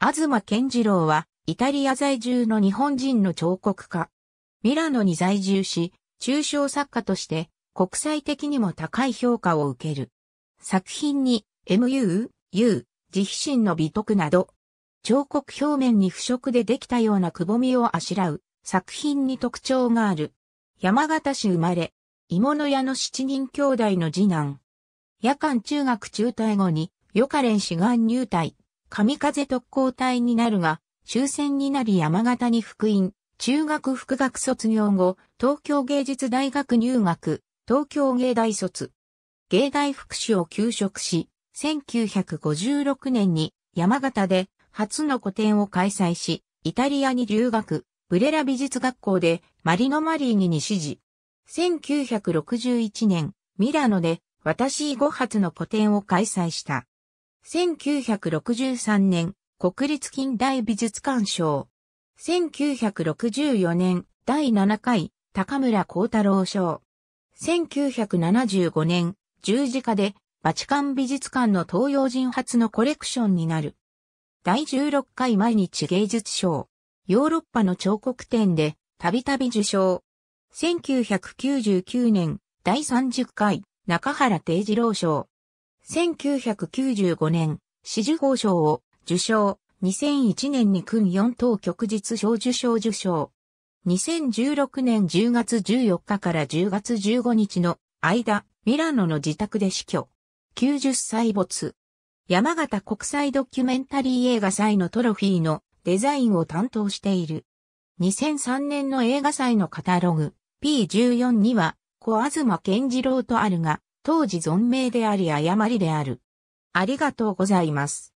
東健次郎は、イタリア在住の日本人の彫刻家。ミラノに在住し、抽象作家として、国際的にも高い評価を受ける。作品に、MU、U、慈悲心の美徳など、彫刻表面に腐食でできたようなくぼみをあしらう、作品に特徴がある。山形市生まれ、芋の屋の七人兄弟の次男。夜間中学中退後に、予科練志願入隊。神風特攻隊になるが、終戦になり山形に復員、中学副学卒業後、東京芸術大学入学、東京芸大卒。芸大福祉を休職し、1956年に山形で初の個展を開催し、イタリアに留学、ブレラ美術学校でマリノ・マリーニに指示。1961年、ミラノで私5発の個展を開催した。1963年、国立近代美術館賞。1964年、第7回、高村光太郎賞。1975年、十字架で、バチカン美術館の東洋人初のコレクションになる。第16回毎日芸術賞。ヨーロッパの彫刻展で、たびたび受賞。1999年、第30回、中原定次郎賞。1995年、紫綬褒章を受賞、2001年に訓四等局日小受賞受賞。2016年10月14日から10月15日の間、ミラノの自宅で死去。90歳没。山形国際ドキュメンタリー映画祭のトロフィーのデザインを担当している。2003年の映画祭のカタログ P14 には小東健次郎とあるが、当時存命であり誤りである。ありがとうございます。